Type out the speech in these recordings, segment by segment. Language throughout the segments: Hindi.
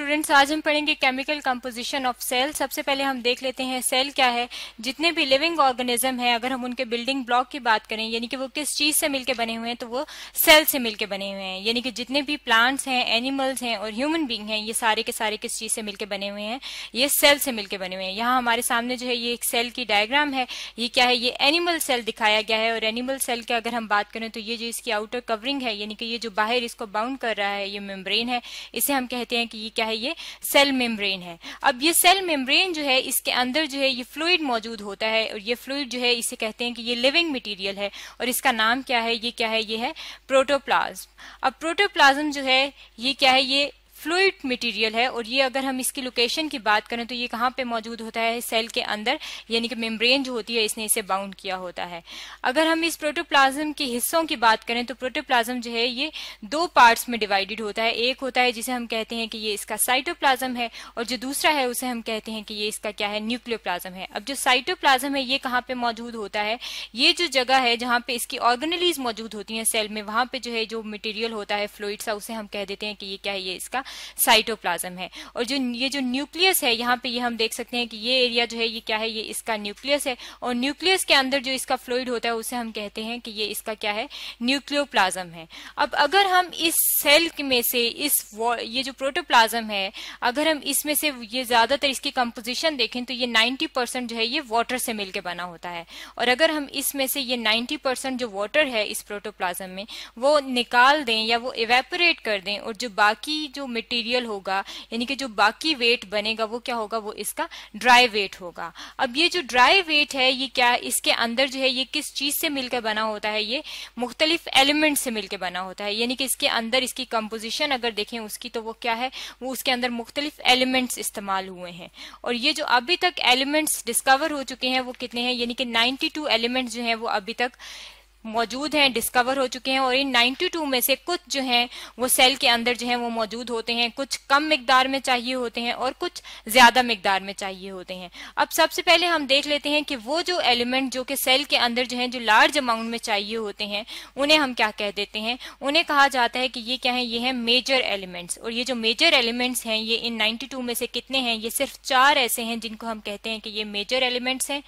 स्टूडेंट्स आज हम पढ़ेंगे केमिकल कंपोजिशन ऑफ सेल सबसे पहले हम देख लेते हैं सेल क्या है जितने भी लिविंग ऑर्गेनिज्म है अगर हम उनके बिल्डिंग ब्लॉक की बात करें यानी कि वो किस चीज से मिलकर बने हुए हैं तो वो सेल से मिलकर बने हुए हैं यानी कि जितने भी प्लांट्स हैं एनिमल्स हैं और ह्यूमन बींग हैं ये सारे के सारे किस चीज से मिलकर बने हुए हैं ये सेल से मिलकर बने हुए हैं यहाँ हमारे सामने जो है ये एक सेल की डायग्राम है ये क्या है ये एनिमल सेल दिखाया गया है और एनिमल सेल की अगर हम बात करें तो ये जो इसकी आउटर कवरिंग है यानी कि ये जो बाहर इसको बाउंड कर रहा है ये मेम्ब्रेन है इसे हम कहते हैं कि ये क्या है ये सेल मेम्ब्रेन है अब ये सेल मेम्ब्रेन जो है इसके अंदर जो है ये फ्लूड मौजूद होता है और ये फ्लूड जो है इसे कहते हैं कि ये लिविंग मटीरियल है और इसका नाम क्या है ये क्या है ये है प्रोटोप्लाज्म अब प्रोटोप्लाज्म जो है ये क्या है ये फ्लूड मटेरियल है और ये अगर हम इसकी लोकेशन की बात करें तो ये कहाँ पे मौजूद होता है सेल के अंदर यानी कि मेम्ब्रेन जो होती है इसने इसे बाउंड किया होता है अगर हम इस प्रोटोप्लाज्म के हिस्सों की बात करें तो प्रोटोप्लाज्म जो है ये दो पार्ट्स में डिवाइडेड होता है एक होता है जिसे हम कहते हैं कि ये इसका साइटोप्लाज्म है और जो दूसरा है उसे हम कहते हैं कि ये इसका क्या है न्यूक्लियोप्लाज्म है अब जो साइटोप्लाज्म है ये कहाँ पे मौजूद होता है ये जो जगह है जहाँ पे इसकी ऑर्गेनलीज मौजूद होती है सेल में वहां पे जो है जो मटेरियल होता है फ्लूड सा उसे हम कह देते हैं कि ये क्या है ये इसका साइटोप्लाज्म है और जो ये जो न्यूक्लियस है यहाँ पे ये हम देख सकते हैं कि ये एरिया जो है ये क्या है ये इसका न्यूक्लियस है और न्यूक्लियस के अंदर जो इसका फ्लोइड होता है उसे हम कहते हैं कि ये इसका क्या है न्यूक्लियोप्लाज्म है अब अगर हम इस सेल में से इस ये जो प्रोटोप्लाज्म है अगर हम इसमें से ये ज्यादातर इसकी कंपोजिशन देखें तो ये नाइन्टी जो है ये वॉटर से मिलकर बना होता है और अगर हम इसमें से ये नाइन्टी जो वॉटर है इस प्रोटोप्लाज्म में वो निकाल दें या वो इवेपोरेट कर दें और जो बाकी जो मटेरियल होगा यानी कि जो बाकी वेट बनेगा वो क्या होगा वो इसका ड्राई वेट होगा अब ये जो ड्राई वेट है ये क्या इसके अंदर जो है ये किस चीज से मिलकर बना होता है ये मुख्तलिफ एलिमेंट से मिलकर बना होता है यानी कि इसके अंदर इसकी कंपोजिशन अगर देखें उसकी तो वो क्या है वो उसके अंदर मुख्तलिफ एलिमेंट्स इस्तेमाल हुए हैं और ये जो अभी तक एलिमेंट्स डिस्कवर हो चुके हैं वो कितने हैं यानी कि 92 एलिमेंट्स जो है वो अभी तक मौजूद हैं डिस्कवर हो चुके हैं और इन 92 में से कुछ जो हैं वो सेल के अंदर जो हैं वो मौजूद होते हैं कुछ कम मकदार में चाहिए होते हैं और कुछ ज़्यादा मकदार में चाहिए होते हैं अब सबसे पहले हम देख लेते हैं कि वो जो एलिमेंट जो कि सेल के अंदर जो हैं जो लार्ज अमाउंट में चाहिए होते हैं उन्हें हम क्या कह देते हैं उन्हें कहा जाता है कि ये क्या है ये है मेजर एलिमेंट्स और ये जो मेजर एलिमेंट्स हैं ये इन नाइन्टी में से कितने हैं ये सिर्फ चार ऐसे हैं जिनको हम कहते हैं कि ये मेजर एलिमेंट्स हैं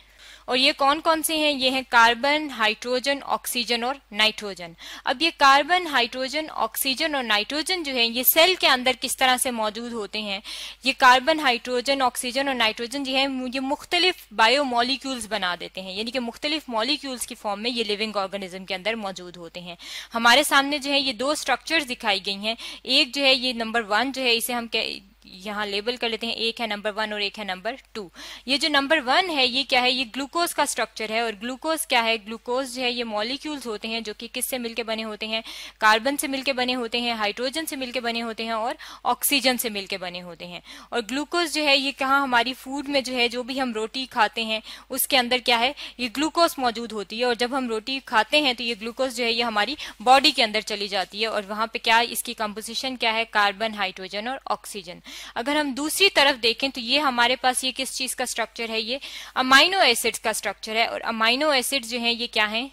और ये कौन कौन से हैं ये हैं कार्बन हाइड्रोजन ऑक्सीजन और नाइट्रोजन अब ये कार्बन हाइड्रोजन ऑक्सीजन और नाइट्रोजन जो है ये सेल के अंदर किस तरह से मौजूद होते हैं ये कार्बन हाइड्रोजन ऑक्सीजन और नाइट्रोजन जो है ये मुख्तलिफ बायोमोलिक्यूल्स बना देते हैं यानी कि मुख्तलिफ मॉलिक्यूल्स की फॉर्म में ये लिविंग ऑर्गेनिज्म के अंदर मौजूद होते हैं हमारे सामने जो है ये दो स्ट्रक्चर्स दिखाई गई हैं एक जो है ये नंबर वन जो है इसे हम यहाँ लेबल कर लेते हैं एक है नंबर वन और एक है नंबर टू ये जो नंबर वन है ये क्या है ये ग्लूकोज का स्ट्रक्चर है और ग्लूकोज क्या है ग्लूकोज जो है ये मॉलिक्यूल्स होते हैं जो कि किससे मिलकर बने होते हैं कार्बन से मिलकर बने होते हैं हाइड्रोजन से मिलकर बने होते हैं और ऑक्सीजन से मिलकर बने होते हैं और ग्लूकोज जो है ये कहाँ हमारी फूड में जो है जो भी हम रोटी खाते हैं उसके अंदर क्या है ये ग्लूकोज मौजूद होती है और जब हम रोटी खाते हैं तो ये ग्लूकोज जो है ये हमारी बॉडी के अंदर चली जाती है और वहां पे क्या इसकी कंपोजिशन क्या है कार्बन हाइड्रोजन और ऑक्सीजन अगर हम दूसरी तरफ देखें तो ये हमारे पास ये किस चीज का स्ट्रक्चर है ये अमाइनो एसिड्स का स्ट्रक्चर है और अमाइनो एसिड जो है ये क्या है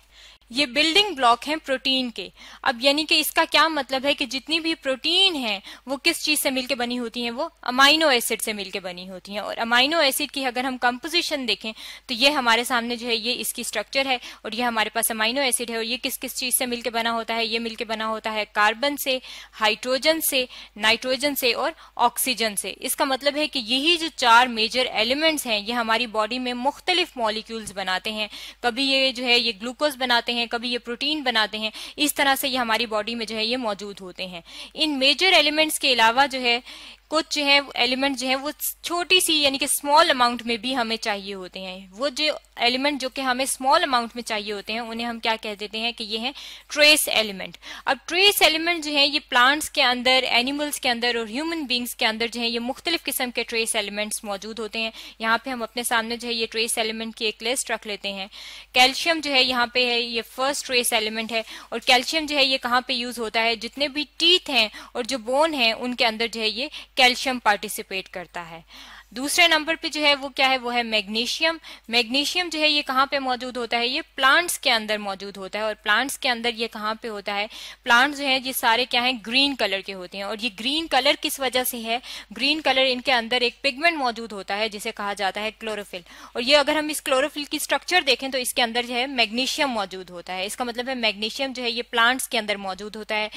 ये बिल्डिंग ब्लॉक हैं प्रोटीन के अब यानी कि इसका क्या मतलब है कि जितनी भी प्रोटीन है वो किस चीज से मिलकर बनी होती है वो अमाइनो एसिड से मिलकर बनी होती है और अमाइनो एसिड की अगर हम कंपोजिशन देखें तो ये हमारे सामने जो है ये इसकी स्ट्रक्चर है और ये हमारे पास अमाइनो एसिड है और ये किस किस चीज से मिलकर बना होता है ये मिलकर बना होता है कार्बन से हाइड्रोजन से नाइट्रोजन से और ऑक्सीजन से इसका मतलब है कि यही जो चार मेजर एलिमेंट्स हैं ये हमारी बॉडी में मुख्तलिफ मॉलिक्यूल्स बनाते हैं कभी ये जो है ये ग्लूकोज बनाते हैं हैं कभी ये प्रोटीन बनाते हैं इस तरह से ये हमारी बॉडी में जो है ये मौजूद होते हैं इन मेजर एलिमेंट्स के अलावा जो है कुछ जो है एलिमेंट जो है वो छोटी सी यानी कि स्मॉल अमाउंट में भी हमें चाहिए होते हैं वो जो एलिमेंट जो कि हमें स्मॉल अमाउंट में चाहिए होते हैं उन्हें हम क्या कह देते हैं कि ये हैं ट्रेस एलिमेंट अब ट्रेस एलिमेंट जो है ये प्लांट्स के अंदर एनिमल्स के अंदर और ह्यूमन बींग्स के अंदर जो है ये मुख्तलिफ किस्म के ट्रेस एलिमेंट्स मौजूद होते हैं यहाँ पे हम अपने सामने जो है ये ट्रेस एलिमेंट की एक लिस्ट रख लेते हैं कैल्शियम जो है यहाँ पे है ये फर्स्ट ट्रेस एलिमेंट है और कैल्शियम जो है ये कहाँ पे यूज होता है जितने भी टीथ हैं और जो बोन है उनके अंदर जो है ये कैल्शियम पार्टिसिपेट करता है दूसरे नंबर पे जो है वो क्या है वो है मैग्नीशियम मैग्नीशियम जो है ये कहाँ पे मौजूद होता है ये प्लांट्स के अंदर मौजूद होता है और प्लांट्स के अंदर ये कहाँ पे होता है प्लांट्स जो है ये सारे क्या है ग्रीन कलर के होते हैं और ये ग्रीन कलर किस वजह से है ग्रीन कलर इनके अंदर एक पिगमेंट मौजूद होता है जिसे कहा जाता है क्लोरोफिल और ये अगर हम इस क्लोरोफिल की स्ट्रक्चर देखें तो इसके अंदर जो है मैग्नीशियम मौजूद होता है इसका मतलब है मैग्नीशियम जो है ये प्लांट्स के अंदर मौजूद होता है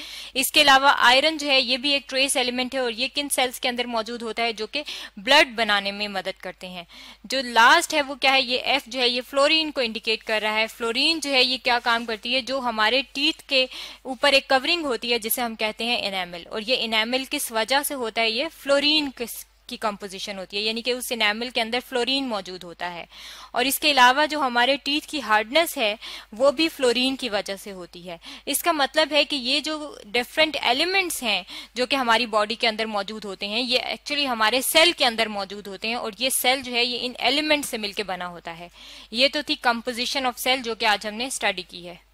इसके अलावा आयरन जो है ये भी एक ट्रेस एलिमेंट है और ये किन सेल्स के अंदर मौजूद होता है जो कि ब्लड बनाने में मदद करते हैं जो लास्ट है वो क्या है ये एफ जो है ये फ्लोरीन को इंडिकेट कर रहा है फ्लोरीन जो है ये क्या काम करती है जो हमारे टीथ के ऊपर एक कवरिंग होती है जिसे हम कहते हैं इनेमल और ये इनेमल किस वजह से होता है ये फ्लोरीन किस की कंपोजिशन होती है यानी कि उस इनामल के अंदर फ्लोरीन मौजूद होता है और इसके अलावा जो हमारे टीथ की हार्डनेस है वो भी फ्लोरीन की वजह से होती है इसका मतलब है कि ये जो डिफरेंट एलिमेंट्स हैं जो कि हमारी बॉडी के अंदर मौजूद होते हैं ये एक्चुअली हमारे सेल के अंदर मौजूद होते हैं और ये सेल जो है ये इन एलिमेंट से मिलकर बना होता है ये तो थी कंपोजिशन ऑफ सेल जो कि आज हमने स्टडी की है